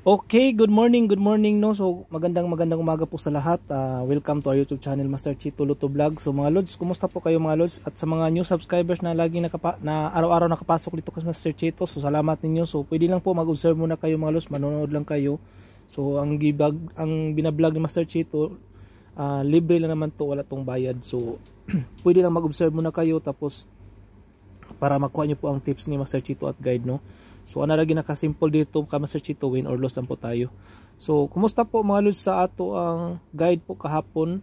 Okay, good morning, good morning no. So magandang magandang umaga po sa lahat. Uh, welcome to our YouTube channel Master Chito Luto Vlog. So mga lords, kumusta po kayo mga lords At sa mga new subscribers na lagi nakapa na araw-araw nakapasok dito kay Master Chito. So salamat ninyo. So pwede lang po mag-observe muna kayo mga lords, manonood lang kayo. So ang gibag ang binablog ni Master Chito uh, libre lang naman to, wala tong bayad. So pwede lang mag-observe muna kayo tapos para makuha niyo po ang tips ni Master Chito at guide no. So ana ra lagi simple dito ka search Chito win or loss lang po tayo. So kumusta po mga lods sa ato ang guide po kahapon.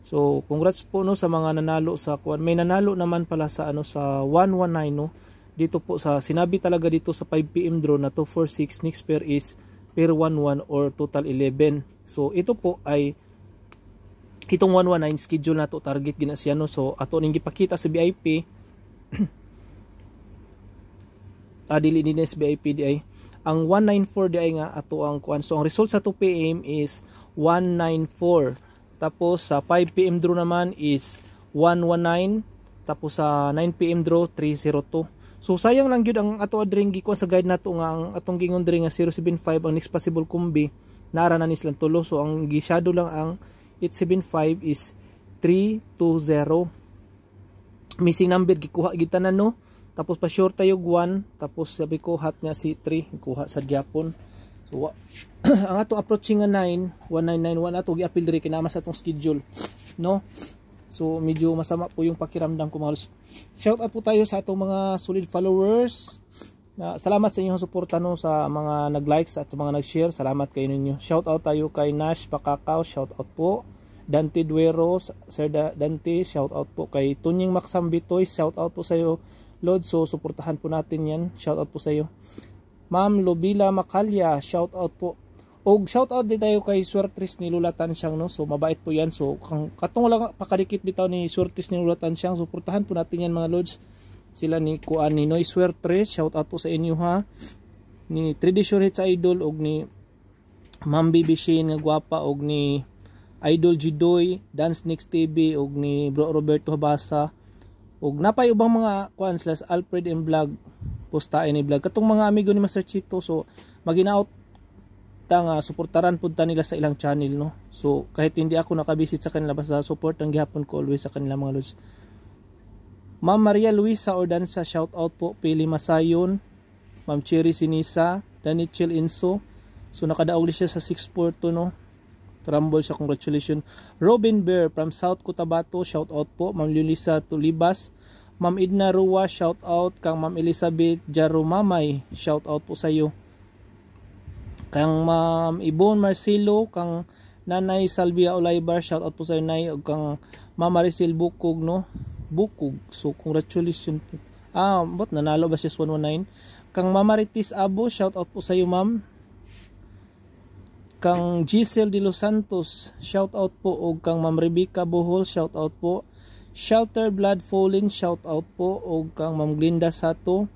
So congrats po no sa mga nanalo sa kuan. May nanalo naman pala sa ano sa 119 no. Dito po sa sinabi talaga dito sa 5 PM draw na 246 next pair is pair 11 or total 11. So ito po ay itong 119 schedule na to target gina siya no. So ato ning gipakita sa VIP uh, dili din SBI PDI ang 194 di nga ato ang kuan so ang result sa 2 pm is 194 tapos sa 5 pm draw naman is 119 tapos sa 9 pm draw 302 So sayang lang gyud ang ato adring gikuan sa guide nato nga ang atong gingon diri nga 075 ang next possible kumbi nara na ni silang tulo. So ang gisyado lang ang 875 is 320. Missing number gikuha gitanan no. Tapos pa short tayo 1, tapos sabi ko hat niya si 3, kuha sa Japan So ang atong approaching nga 9, 1991 ato giapil diri kinama sa atong schedule, no? So medyo masama po yung pakiramdam ko mga Shout out po tayo sa atong mga solid followers. Uh, salamat sa inyong suporta no sa mga nag-likes at sa mga nag-share. Salamat kayo ninyo. Shout out tayo kay Nash Pakakaw, shout out po. Dante Duero, Sir Dante, shout out po kay Tunying Maksambitoy, shout out po sa iyo. Lord. So, suportahan po natin yan. Shout out po sa iyo. Ma'am Lobila Makalya, shout out po. O shout out din tayo kay Suertris ni Lulatan Siang. no. So mabait po 'yan. So katong lang pakadikit bitaw ni Suertris ni Lulatan Siang. suportahan po natin 'yan mga lords. Sila ni Kuan ni Noy Suertris, shout out po sa inyo ha. Ni Tradition Hits Idol og ni Ma'am Bibi Shane nga gwapa og ni Idol Jidoy, Dance Next TV og ni Bro Roberto Habasa ug napay ubang mga kuan slash Alfred and vlog posta ni vlog katong mga amigo ni Master Chief to so maginaot ta nga suportaran pud ta nila sa ilang channel no so kahit hindi ako nakabisit sa kanila basta support ang gihapon ko always sa kanila mga lods Ma'am Maria Luisa sa shout out po Pili Masayon Ma'am Cherry Sinisa Danichel Inso so nakadaog siya sa 642 no Rumble sa congratulations. Robin Bear from South Cotabato, shout out po. Ma'am Lulisa Tulibas. Ma'am Edna Rua, shout out. Kang Ma'am Elizabeth Jarumamay, shout out po sa iyo. Kang Ma'am Ibon Marcelo, kang Nanay Salvia Olaybar, shout out po sa iyo Nay. O kang Ma'am Maricel Bukog, no? Bukog. So, congratulations po. Ah, but nanalo ba siya 119? Kang Mama Ritis Abo, shout out po sa iyo ma'am kang Giselle de los Santos shout out po og kang Ma'am Rebecca Bohol shout out po Shelter Blood Falling shout out po og kang Ma'am Glinda Sato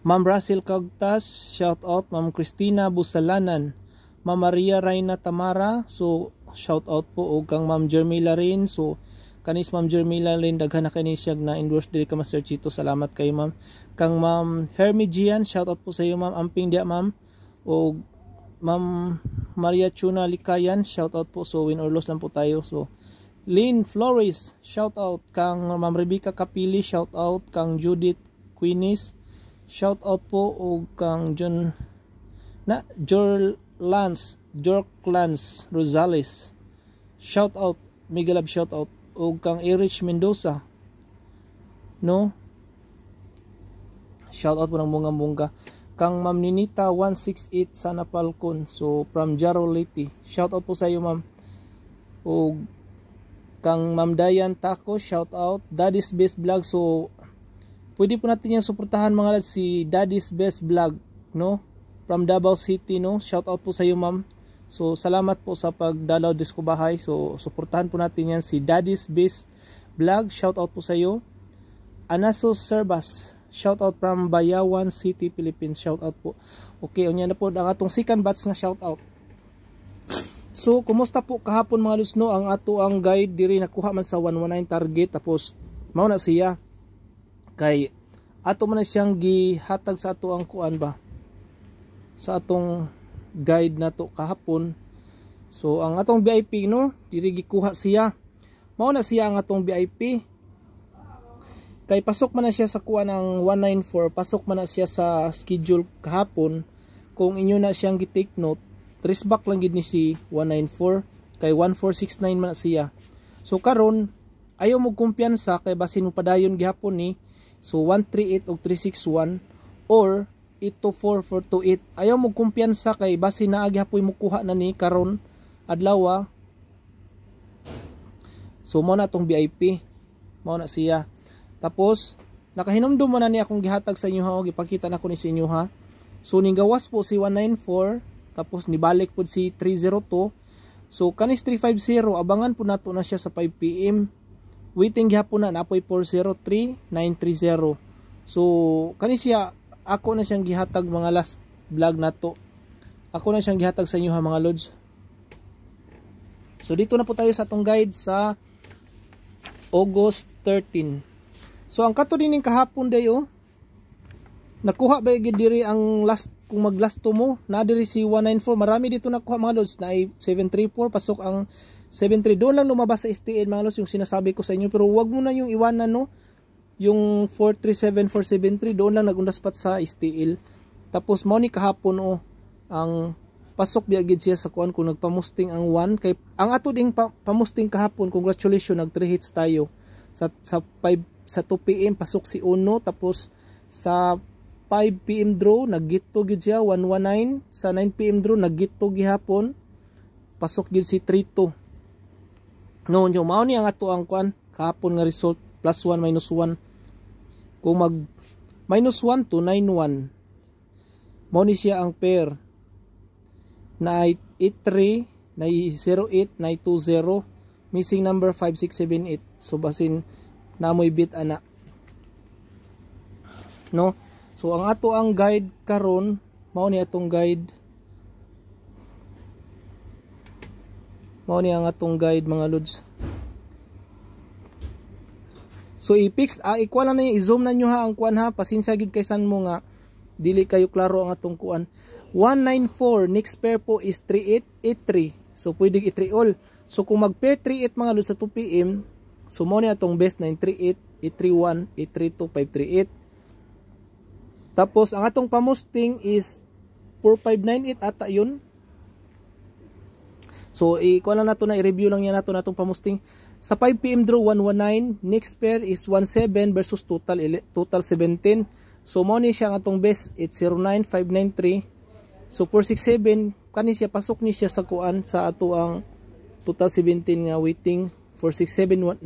Ma'am Russell Cagtas shout out Ma'am Christina Busalanan Ma'am Maria Reina Tamara so shout out po og kang Ma'am Jermila rin so kanis Ma'am Jermila rin daghan na kini na endorse diri ka Master Chito salamat kayo Ma'am kang Ma'am Hermigian shout out po sa iyo Ma'am amping dia Ma'am o Ma'am Maria Chuna Likayan, shout out po. So win-or-loss lang po tayo. So Lynn Flores, shout out kang Ma'am Rebecca Kapili, shout out kang Judith Quinis, shout out po o kang John na Jor Lance, Jork Lance Rosales. Shout out, mega love shout out o kang Erich Mendoza. No? Shout out po ng bunga-bunga kang Ma'am Ninita 168 Sana Falcon. So from Jaro Leyte. Shout out po sa iyo Ma'am. O kang Ma'am Dayan Taco, shout out. Daddy's Best Vlog. So pwede po natin yung suportahan mga lads si Daddy's Best Vlog, no? From Davao City, no? Shout out po sa iyo Ma'am. So salamat po sa pagdalaw disko bahay. So suportahan po natin yan si Daddy's Best Vlog. Shout out po sa iyo. Anasos Servas shout out from Bayawan City, Philippines. Shout out po. Okay, unya na po ang atong second batch nga shout out. So, kumusta po kahapon mga lusno ang ato ang guide diri nakuha man sa 119 target tapos mao na siya kay ato man siyang gihatag sa ato ang kuan ba sa atong guide na to kahapon. So, ang atong VIP no, diri gikuha siya. Mao na siya ang atong VIP kay pasok man na siya sa kuha ng 194 pasok man na siya sa schedule kahapon kung inyo na siyang gitake note trace back lang gid ni si 194 kay 1469 man na siya so karon ayaw mo kumpiyansa kay basin mo padayon gihapon ni so 138 og 361 or 824428 ayaw mo kumpiyansa kay basin na agihapoy mo kuha na ni karon adlaw ah. so mo na tong VIP mo na siya tapos, nakahinomdom man na niya akong gihatag sa inyo ha, o gipakita na ko ni sa inyo ha. So, gawas po si 194, tapos nibalik po si 302. So, kanis 350, abangan po nato na siya sa 5pm. Waiting po na, napoy 403-930. So, kanis siya, ako na siyang gihatag mga last vlog nato. Ako na siyang gihatag sa inyo ha mga lods. So, dito na po tayo sa atong guide sa August 13. So ang kato din kahapon dayo oh. nakuha ba gid diri ang last kung maglasto mo na diri si 194 marami dito nakuha mga lods na 734 pasok ang 73 doon lang lumabas sa STN mga lods yung sinasabi ko sa inyo pero wag mo na yung iwanan no yung 437473 doon lang nagundas pat sa STL tapos mo ni kahapon o oh, ang pasok biya gid siya sa kuan kung nagpamusting ang 1 kay ang ato ding pa, pamusting kahapon congratulations nag 3 hits tayo sa sa 5 sa 2 pm pasok si Uno tapos sa 5 pm draw naggito gyud siya 119 sa 9 pm draw naggito gihapon pasok gyud si 32 noon yung mao ni ang ato ang kuan kahapon nga result plus 1 minus 1 kung mag minus 1 to 91 mao ni siya ang pair na 83 na 08 na 20 missing number 5678 so basin namoy bit ana no so ang ato ang guide karon mao ni atong guide mao ni ang atong guide mga lods so i-fix ah, equal na niya i-zoom na nyo ha ang kuan ha pasensya gid kay san mo nga dili kayo klaro ang atong kuan 194 next pair po is 3883 so pwede i-3 all so kung mag pair 38 mga lods sa 2 pm So atong niya base 938, 831, 832, 538. Tapos ang atong pamusting is 4598 ata yun. So ikuha lang nato na i-review lang yan nato natong pamusting. Sa 5 PM draw 119, next pair is 17 versus total total 17. So mo siya ang atong base 809593. So 467 kani siya pasok ni siya sa kuan sa ato ang total 17 nga waiting 467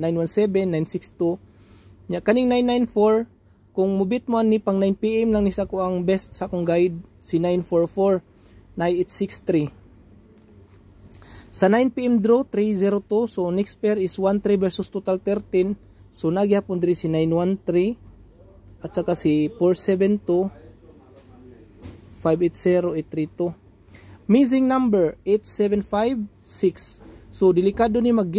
Nya, kaning 994, kung mubit mo ni pang 9pm lang ni sa ko ang best sa kong guide, si 944-9863. Sa 9pm draw, 302. So, next pair is 13 versus total 13. So, nagyapon diri si 913 at saka si 472 580832 Missing number 8756. So, delikado ni mag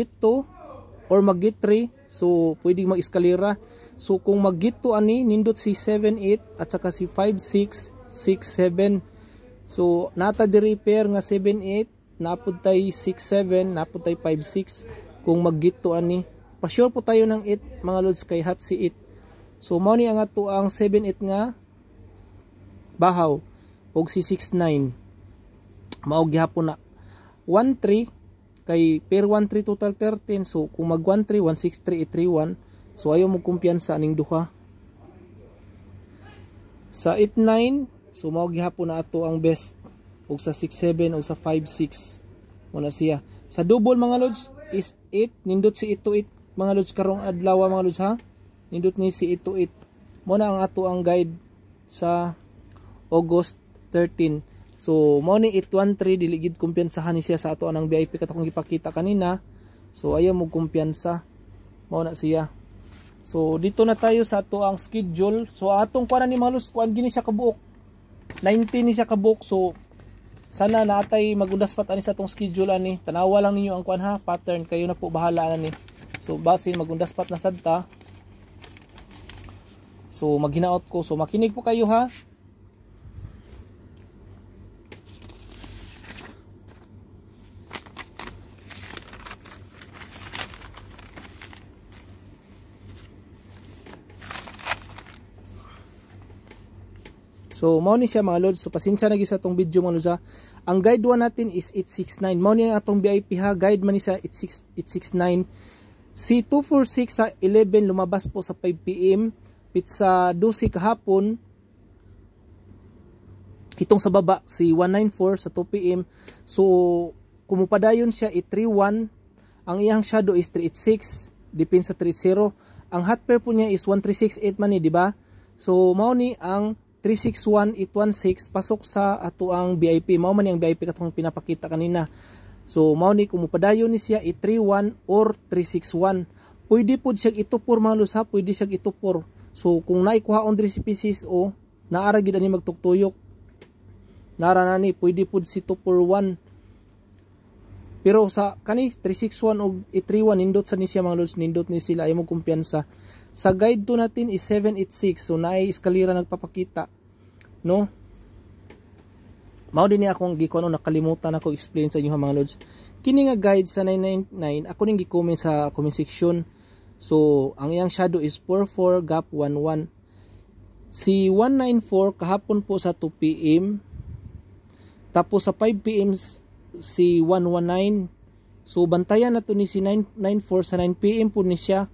or mag git 3 so pwedeng mag eskalera so kung mag git 2 ani nindot si 7 8 at saka si 5 6 6 so nata di repair nga 7 8 napud tay 6 7 napud tay 5 6 kung mag git 2 ani pa sure po tayo ng 8 mga lods kay hat si 8 so mao ni ang ato ang 7 8 nga bahaw og si 6 9 mao gihapon na 1 3 kay pair 1-3 total 13 so kung mag 1-3 6 3 8-3-1 so ayaw mo kumpiyansa aning duha sa 8-9 so mao gihapon na ato ang best og sa 6-7 ug sa 5-6 muna siya sa double mga lords is 8 nindot si 8-8 mga lords karong adlaw mga lords ha nindot ni si 8-8 muna ang ato ang guide sa August 13 So morning ni 813 dili gid kumpiyansahan ni siya sa ato anang VIP katong gipakita kanina. So ayaw mo kumpiyansa. Mao na siya. So dito na tayo sa ato ang schedule. So atong kuan ni malos kuan gini siya kabuok. 19 ni siya kabuok. So sana natay magundas pat ani sa atong schedule ani. Tanawa lang ninyo ang kuan ha, pattern kayo na po bahala ani. So basin magundas pat na sadta. So maghinaot ko. So makinig po kayo ha. So mao ni siya mga lods. So pasensya na gyud sa tong video mga lods. Ang guide 1 natin is 869. Mao ni ang atong VIP ha. Guide man ni siya 869. Si 246 sa 11 lumabas po sa 5 PM pizza sa 12 kahapon. Itong sa baba si 194 sa 2 PM. So kumupadayon siya i 31. Ang iyang shadow is 386 dipin sa 30. Ang hot pair po niya is 1368 man ni, di ba? So mao ni ang 361816 pasok sa ato VIP mao man ang VIP katong pinapakita kanina so mao ni kung mupadayon ni siya i31 or 361 pwede pud siya itupor mga lusa pwede siya itupor so kung naikuha on 3 pieces o naara gid ani magtuktuyok nara na ni pwede pud si 241 pero sa kani 361 og i31 nindot sa ni siya mga lods nindot ni sila ay mo kumpiyansa. Sa guide to natin is 786 so naay eskalera nagpapakita no mao din ni akong gikuno ano, nakalimutan ako explain sa inyo ha mga lords kini nga guide sa 999 ako ning gi-comment sa comment section so ang iyang shadow is 44 gap 11 si 194 kahapon po sa 2 pm tapos sa 5 pm si 119 so bantayan nato ni si 994 sa 9 pm po ni siya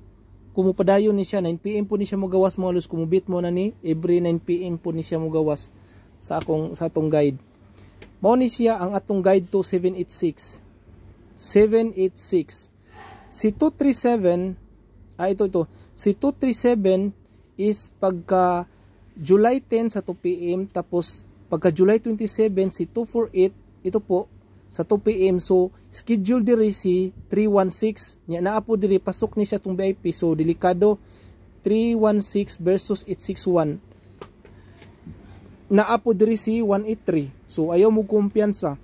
kumupadayon ni siya 9pm po ni siya mogawas mga lods kumubit mo na ni every 9pm po ni siya mogawas sa akong sa atong guide mao ni siya ang atong guide to 786 786 si 237 ah ito ito si 237 is pagka July 10 sa 2pm tapos pagka July 27 si 248 ito po sa 2 pm so schedule diri si 316 nya naa diri pasok ni siya tong VIP so delikado 316 versus 861 naa po diri si 183 so ayaw mo kumpiyansa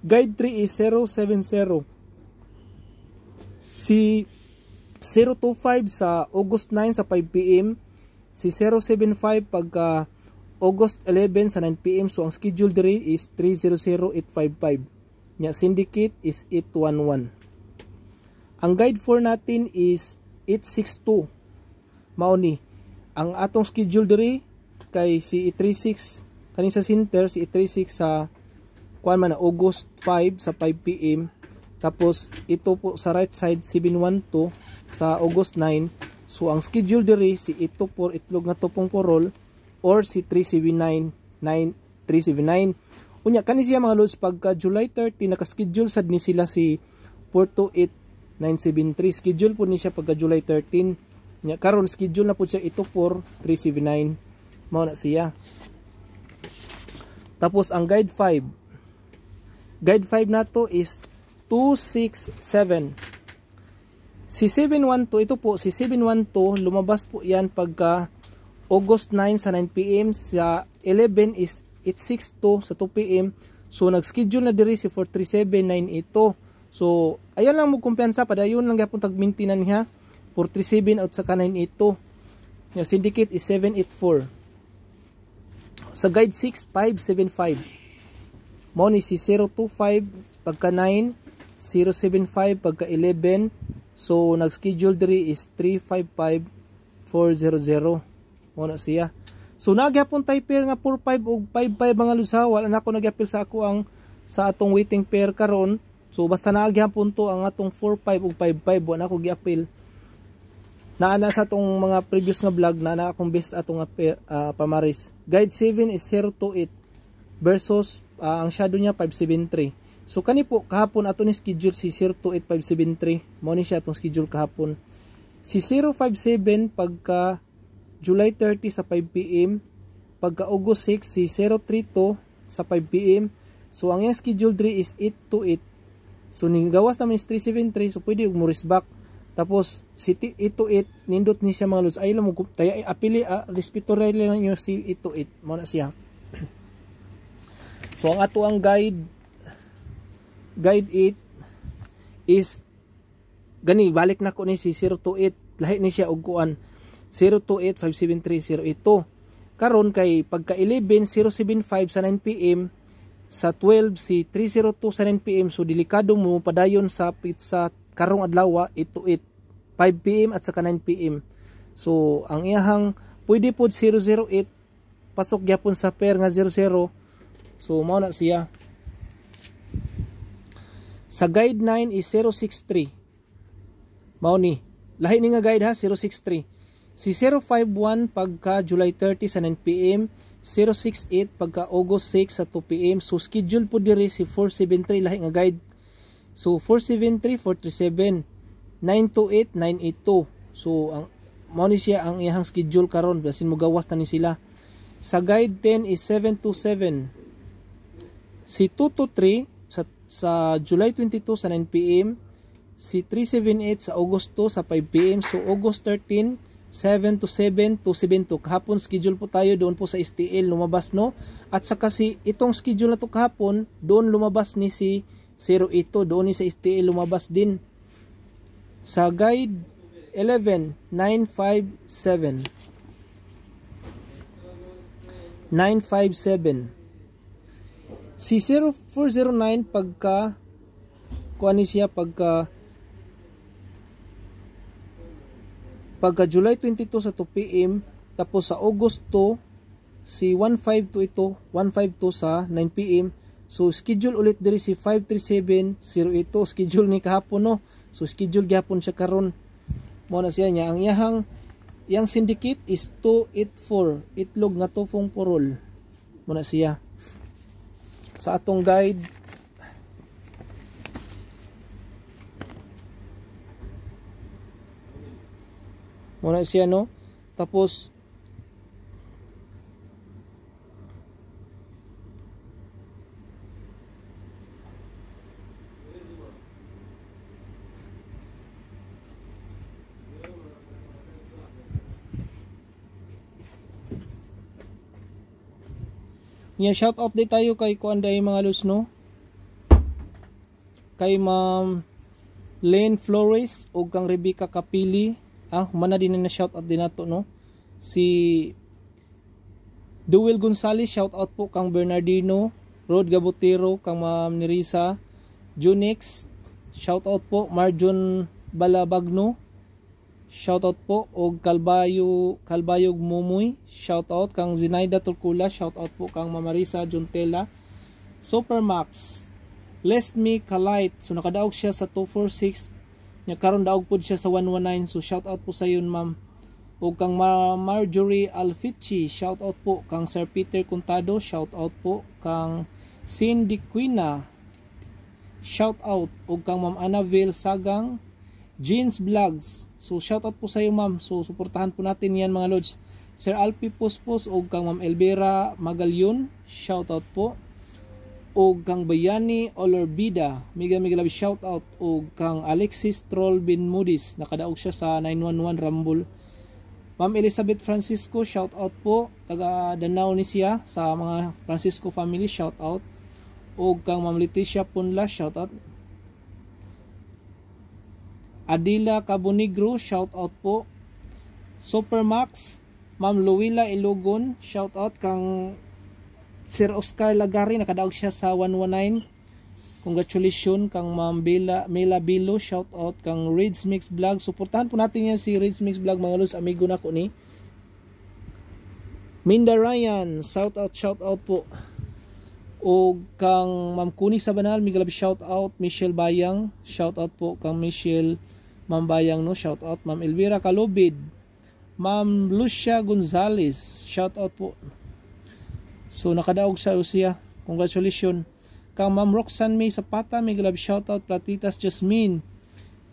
guide 3 is 070 si 025 sa August 9 sa 5 pm si 075 pagka uh, August 11 sa 9 pm so ang schedule diri is 300855 nya syndicate is 811. Ang guide for natin is 862. Mao ni ang atong schedule diri kay si e 36 kanin sa center si e 36 sa kuan man August 5 sa 5 PM tapos ito po sa right side 712 sa August 9. So ang schedule diri si ito por itlog na topong porol or si 379 9 379 Unya kani siya mga lods pagka July 30 naka sad ni sila si 428973 schedule po ni siya pagka July 13. Nya karon schedule na po siya ito for 379 mao na siya. Tapos ang guide 5. Guide 5 nato is 267. Si 712 ito po si 712 lumabas po yan pagka August 9 sa 9 PM sa 11 is 862 sa 2 PM. So nag-schedule na diri si 437982. So ayan lang mo kumpiyansa padayon lang gyapon tag maintenance niya 437 out sa ka 982. Nya syndicate is 784. Sa guide 6575. Mao si 025 pagka 9 075 pagka 11. So nag-schedule diri is 355400. Mo na siya. So nagyapon tay pair nga 45 og 55 mga wala na ko nagapil sa ako ang sa atong waiting pair karon. So basta nagyapon to ang atong 45 og 55 buwan ko giapil. Naa na sa atong mga previous nga vlog na na akong best atong uh, pamaris. Guide 7 is 028 versus uh, ang shadow niya 573. So kani po kahapon ato ni schedule si 028573. 573. Mo ni siya atong schedule kahapon. Si 057 pagka July 30 sa 5 p.m. Pagka August 6 si 032 sa 5 p.m. So ang yung schedule 3 is 8 to 8. So ning gawas naman is 373 so pwede ug mo back. Tapos si 8 to 8 nindot ni siya mga luz ay lang taya apili ah, respeto rally na niyo si 8 to 8 mo na siya. so ang ato ang guide guide 8 is gani balik na ko ni si 028 lahi ni siya og kuan 028 573 Karon kay pagka 11.075 sa 9pm, sa 12 si 302 sa 9pm so delikado mo padayon sa pizza karong adlaw 8 ah, to 5pm at saka 9pm so ang iyahang pwede pod 008 pasok gyapon sa pair nga 00 so mao na siya sa guide 9 is 063 mao ni lahi ni nga guide ha 063 Si 051 pagka July 30 sa 9pm, 068 pagka August 6 sa 2pm. So schedule po diri si 473 lahi nga guide. So 473 437 928 982. So ang mao siya ang iyang schedule karon basin mo gawas tani sila. Sa guide 10 is 727. Si 223 sa sa July 22 sa 9 pm. Si 378 sa August 2 sa 5 pm. So August 13 7 to 7 to 7 to kahapon schedule po tayo doon po sa STL lumabas no at saka kasi itong schedule na to kahapon doon lumabas ni si 08 to doon ni sa STL lumabas din sa guide 11957 957 si 0409 pagka kuan niya pagka Pagka July 22 sa 2 p.m. Tapos sa August 2, si 152 ito, 152 sa 9 p.m. So schedule ulit diri si 53708 schedule ni kahapon no. So schedule gihapon siya karon. Mo na siya niya ang iyang yang syndicate is 284 itlog nga tofong purol Mo na siya. Sa atong guide muna siya no tapos Yan, shout out din tayo kay Kuanday mga los no. Kay Ma'am Lane Flores ug kang Rebecca Kapili ah humana din na shout out din nato no si Duel Gonzales shout out po kang Bernardino Rod Gabotero kang Ma'am Nerisa Junix shout out po Marjun Balabagno shout out po og Kalbayo Kalbayog Mumoy shout out kang Zinaida Turkula shout out po kang Ma'am Marisa Juntela Supermax Lesmi Kalite so nakadaog siya sa 246 nya karon daog pud siya sa 119 so shout out po sa yun ma'am ug kang Marjorie Alfici shout out po kang Sir Peter Contado shout out po kang Cindy Quina shout out ug kang Ma'am Annabelle Sagang Jeans Vlogs so shout out po sa iyo ma'am so suportahan po natin yan mga lords Sir Alpi Puspos ug kang Ma'am Elvira Magalyon shout out po og kang Bayani Olorbida. Mega mega shout out og kang Alexis Troll bin nakadaog siya sa 911 Rumble. Ma'am Elizabeth Francisco, shout out po. Taga Danao ni siya sa mga Francisco family, shout out. Og kang Ma'am Leticia Punla, shout out. Adila Cabonigro, shout out po. Supermax, Ma'am Luwila Ilogon, shout out kang Sir Oscar Lagari nakadaog siya sa 119. Congratulations kang Ma'am Bela, Mela Bilo, shout out kang Reds Mix Vlog. Suportahan po natin yan si Reds Mix Vlog mga los amigo na ko ni. Minda Ryan, shout out shout out po. O kang Ma'am Kuni Sabanal, Banal, migalab shout out Michelle Bayang, shout out po kang Michelle Ma'am Bayang no, shout out Ma'am Elvira Kalubid. Ma'am Lucia Gonzales, shout out po. So nakadaog sa siya. Congratulations. Kang Ma'am Roxanne May Zapata, may galab shoutout. Platitas Jasmine.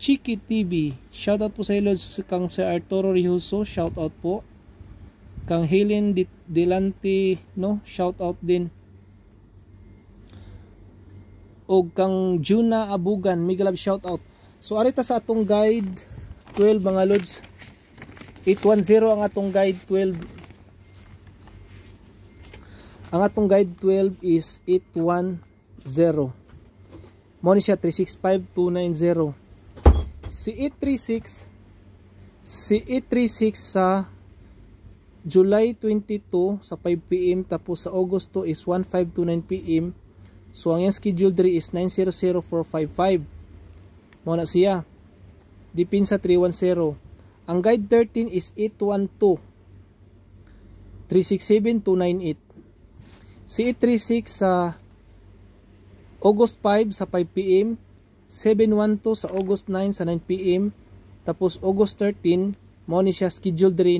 Chiki TV, shoutout po sa ilo. Kang Sir Arturo Rihuso, shoutout po. Kang Helen Delante, no? Shoutout din. Og kang Juna Abugan, may galab shoutout. So arita sa atong guide 12 mga lods. 810 ang atong guide 12 ang atong guide 12 is 810. Mo ni siya 365290. Si 836 si 836 sa July 22 sa 5 pm tapos sa August 2 is 1529 pm. So ang yung schedule diri is 900455. Mo na siya. Dipin sa 310. Ang guide 13 is 812. 367298. C36 e sa August 5 sa 5pm, 712 sa August 9 sa 9pm, tapos August 13, mo ni siya scheduled diri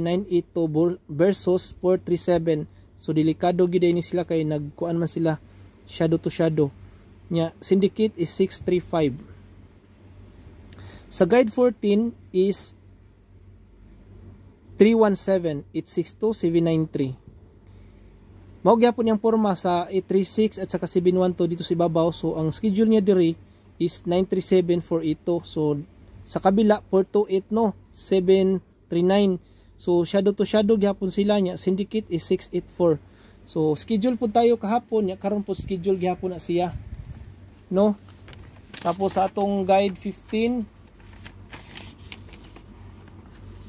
982 versus 437. So delikado gid ini sila kay nagkuan man sila shadow to shadow. Nya syndicate is 635. Sa guide 14 is 317, 862, 793. Mao gyapon niyang porma sa 836 at saka 712 dito sa ibabaw. So ang schedule niya diri is 937482. So sa kabila 428 no 739. So shadow to shadow gyapon sila niya. Syndicate is 684. So schedule po tayo kahapon niya karon po schedule gyapon na siya. No? Tapos sa atong guide 15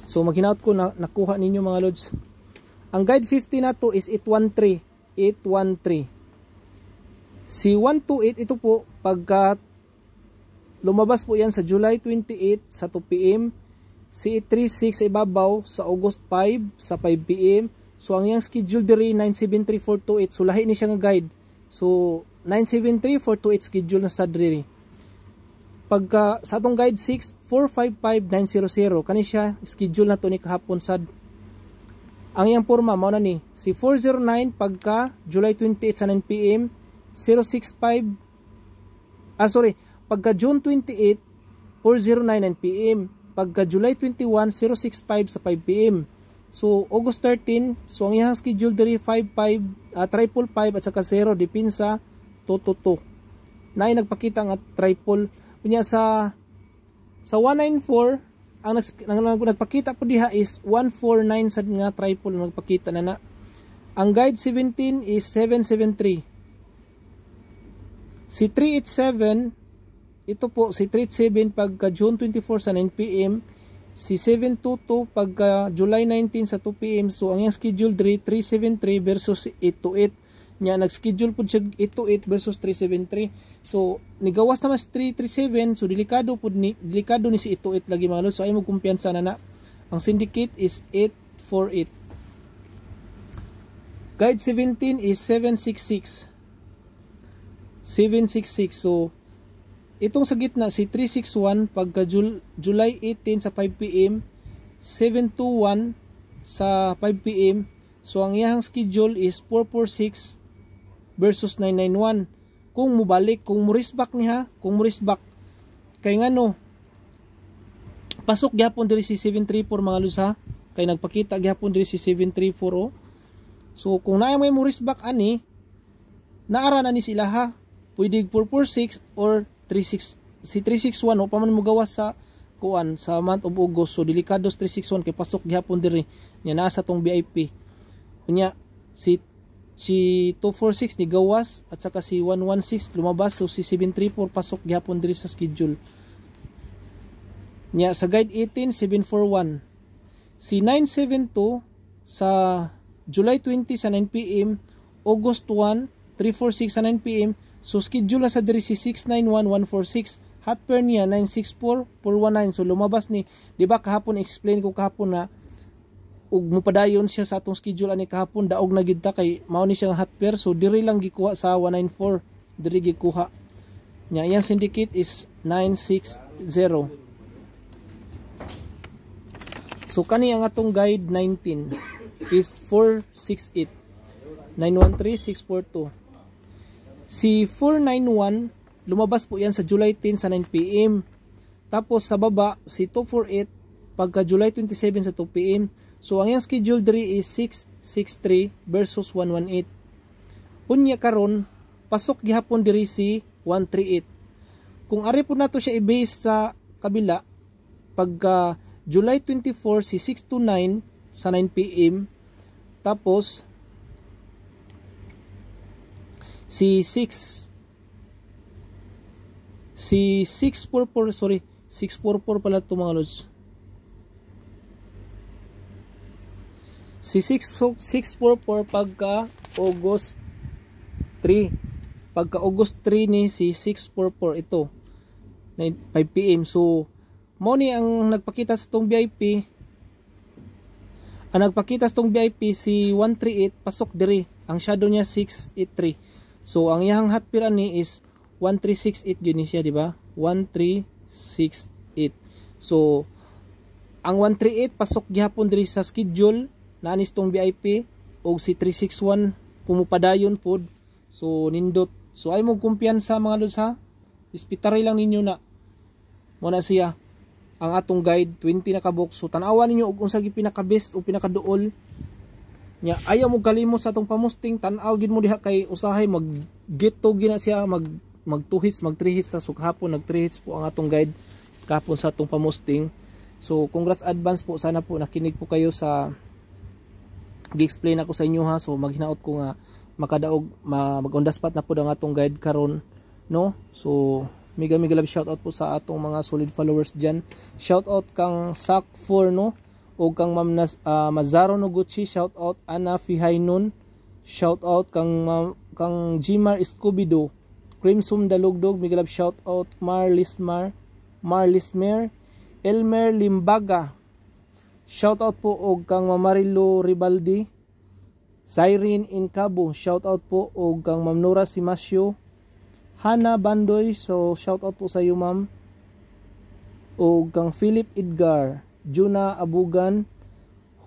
So maghinaut ko na nakuha ninyo mga lords. Ang guide 50 na to is 813. 813. Si 128 ito po pagka lumabas po yan sa July 28 sa 2 p.m. Si 3.6 ay babaw sa August 5 sa 5 p.m. So ang yang schedule diri 973428 so lahi ni siya nga guide. So 973428 schedule na sa diri. Pagka sa atong guide 6455900 kani siya schedule na to ni kahapon sad ang iyang porma mao na ni si 409 pagka July 28 sa 9 PM 065 Ah sorry, pagka June 28 409 9 PM, pagka July 21 065 sa 5 PM. So August 13, so ang iyang schedule diri 55 uh, ah, triple 5 at saka 0 depensa 222. Na nagpakita nga triple kunya sa sa 194 ang, nags, ang, ang nagpakita po diha is 149 sa nga triple nagpakita na na. Ang guide 17 is 773. Si 387 ito po si 387 pagka June 24 sa 9 PM, si 722 pagka July 19 sa 2 PM. So ang yung schedule 3 373 versus 828 nya nag-schedule pud siya 828 versus 373 so nigawas naman sa 337 so delikado pud ni delikado ni si 828 lagi mga lord so ay mo kumpiyansa na na ang syndicate is 848 guide 17 is 766 766 so itong sa gitna si 361 pagka Jul July 18 sa 5 pm 721 sa 5 pm so ang iyang schedule is 446 versus 991 kung mubalik kung murisbak niha kung murisbak kay ngano pasok gyapon diri si 734 mga lods kay nagpakita gyapon diri si 734 oh. so kung naay may murisbak ani naara na ni sila ha pwede 446 or 36 si 361 o paman mo gawas sa kuan sa month of August so delikados 361 kay pasok gyapon diri niya naa sa tong VIP unya si si 246 ni Gawas at saka si 116 lumabas so si 734 pasok gihapon diri sa schedule niya sa guide 18741 741 si 972 sa July 20 sa 9 pm August 1 346 sa 9 pm so schedule sa diri si 691146 hot pair niya 964 so lumabas ni di ba kahapon explain ko kahapon na ug mupadayon siya sa atong schedule ani kahapon daog na gid ta kay mao ni siyang hot pair so diri lang gikuha sa 194 diri gikuha nya iyang syndicate is 960 so kani ang atong guide 19 is 468 913642 si 491 lumabas po yan sa July 10 sa 9 pm tapos sa baba si 248 pagka July 27 sa 2 pm So ang yang schedule diri is 663 versus 118. Unya karon pasok gihapon diri si 138. Kung ari po nato siya i-base sa kabila pagka ah, July 24 si 629 sa 9 PM tapos si 6 si 644 sorry 644 pala to mga lods Si 644 pagka August 3. Pagka August 3 ni si 644 ito. 9, 5 PM. So mo ni ang nagpakita sa tong VIP. Ang nagpakita sa tong VIP si 138 pasok diri. Ang shadow niya 683. So ang iyang hatpiran ni is 1368 yun siya, di ba? 1368. So ang 138 pasok gihapon diri sa schedule naanis tong VIP og si 361 pumupadayon pod so nindot so ay mo kumpiyansa mga lods ha ispitari lang ninyo na mo siya ang atong guide 20 na kabok so tanawa ninyo og unsa gi pinaka best o pinaka duol nya ayaw mo kalimot sa atong pamusting tan-aw gid mo diha kay usahay mag gito gina siya mag mag magtuhis magtrihis ta so kahapon nagtrihis po ang atong guide kahapon sa atong pamusting so congrats advance po sana po nakinig po kayo sa gi-explain ako sa inyo ha so maghinaot ko nga makadaog mag on the spot na po ang atong guide karon no so mega mega love shout out po sa atong mga solid followers diyan shout out kang Sak 4 no o kang Ma'am uh, ah, Mazaro Noguchi shout out Ana Fihainon shout out kang ma, kang Jimar Escobido Crimson Dalugdog mega love shout out Marlismar Marlismer Elmer Limbaga Shoutout po og kang Mamarilo Ribaldi. Siren Cyrene Incabo, shoutout po og kang Mamnura Nora Simasyo. Hana Bandoy, so shoutout po sa iyo ma'am. Og kang Philip Edgar, Juna Abugan,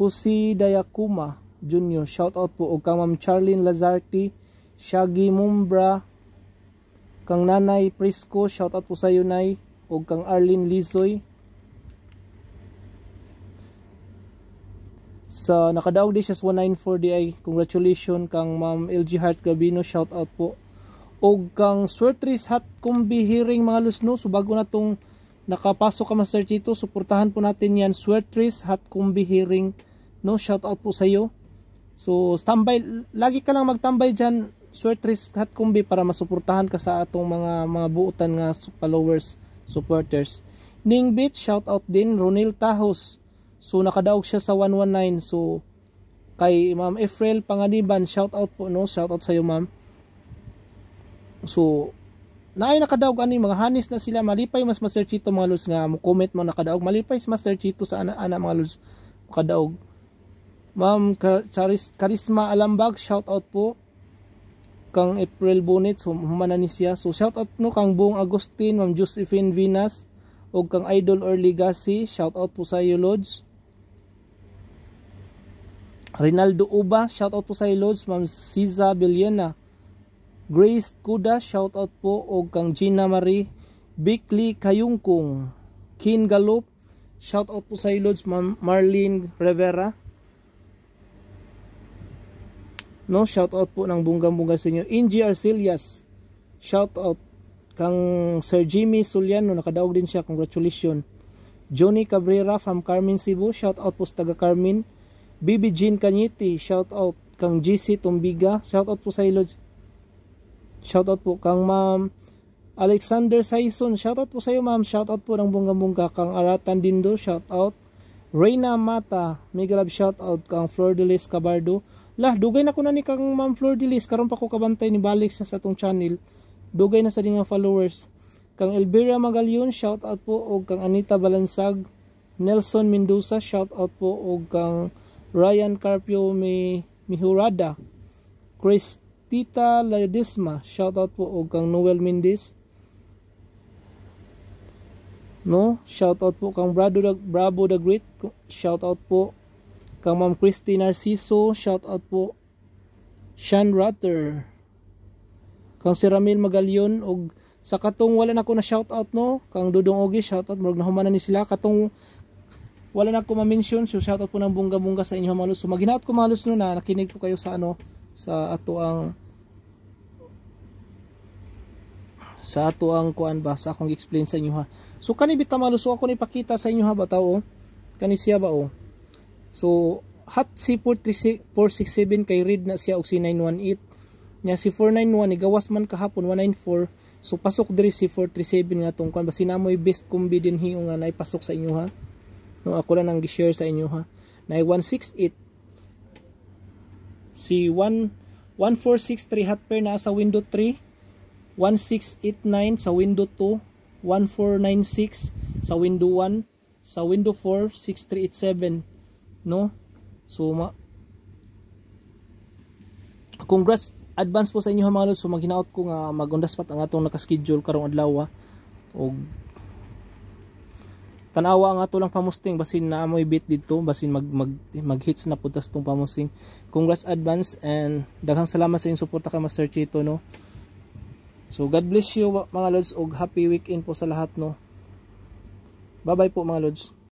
Jose Dayakuma Jr. Shoutout po og kang Ma'am Charlene Lazarte, Shaggy Mumbra, kang Nanay Prisco, shoutout po sa iyo nay og kang Arlene Lisoy. sa nakadaog di siya sa 194DI. Congratulations kang Ma'am LG Heart Gabino. Shout out po. O kang Swertris Hat Kumbi Hearing mga lusno. So bago na tong nakapasok ka Master Chito, suportahan po natin yan. Swertris Hat Kumbi Hearing. No, shout out po sa iyo. So standby, lagi ka lang magtambay dyan. Swertris Hat Kumbi para masuportahan ka sa atong mga mga buutan nga followers, supporters. Ning Beach, shout out din. Ronil Tahos So nakadaog siya sa 119. So kay Ma'am Efrel Panganiban, shout out po no, shout out sa iyo ma'am. So naay nakadaog ani mga hanis na sila malipay mas Master Chito mga lods nga mo comment mo nakadaog malipay si Master Chito sa ana ana mga lods kadaog. Ma'am Charis Karisma Alambag, shout out po kang April Bonit, so humana ni siya. So shout out no kang Buong Agustin, Ma'am Josephine Venus, ug kang Idol or Legacy, shout out po sa iyo Lodge. Rinaldo Uba, shout out po sa Lods, Ma'am Siza Villena. Grace Kuda, shout out po og kang Gina Marie Bikli Kayungkong. Kin Galop, shout out po sa Lods, Ma'am Marlene Rivera. No, shout out po ng bunggang-bungga sa inyo. Inji Arcelias, shout out kang Sir Jimmy Suliano, nakadaog din siya. Congratulations. Johnny Cabrera from Carmen Cebu, shout out po sa taga Carmen. Bibi Jean Kanyiti, shout out. Kang GC Tumbiga, shout out po sa ilo. Shout out po kang ma'am Alexander Saison, shout out po sa iyo ma'am. Shout out po ng bungga-bungga kang Aratan Dindo, shout out. Reina Mata, mega love shout out kang Flor de Cabardo. Lah, dugay na ko na ni kang ma'am Flor de karon pa ko kabantay ni balik sa atong channel. Dugay na sa ding followers. Kang Elvira Magalyon, shout out po og kang Anita Balansag. Nelson Mendoza, shout out po og kang Ryan Carpio Mihurada, Cristita Ledesma, shout out po og kang Noel Mendez. No, shout out po kang Bravo the, Bravo the Great, shout out po kang Ma'am Christy Narciso, shout out po Sean Rutter. Kang si Ramil Magalyon og sa katong wala na ko na shout out no, kang Dudong Ogi shout out murag nahumanan ni sila katong wala na akong ma-mention so shoutout po ng bunga-bunga sa inyo malos so maginaot ko malos no na nakinig po kayo sa ano sa ato ang sa ato ang kuan ba sa akong explain sa inyo ha so kani bita malos so ako ni pakita sa inyo ha ba tao oh. kani siya ba o oh. so hot C467 kay read na siya og C918 nya si 491 ni gawas man kahapon 194 so pasok diri si 437 nga tong kuan ba sinamoy best combi din hiyo nga naipasok sa inyo ha No, ako lang ang gi-share sa inyo ha. Na 168 si 1 1463 hat pair na sa window 3, 1689 sa window 2, 1496 sa window 1, sa window 4, 6387, no? So, ma congrats advance po sa inyo mga lord so maghinaot ko nga magundas pat ang atong naka-schedule karong adlaw O, tanawa nga to lang pamusting basin na amoy bit dito basin mag, mag, mag hits na putas tong pamusting congrats advance and daghang salamat sa inyong suporta kay Master Chito no so God bless you mga lords og happy weekend po sa lahat no bye bye po mga lords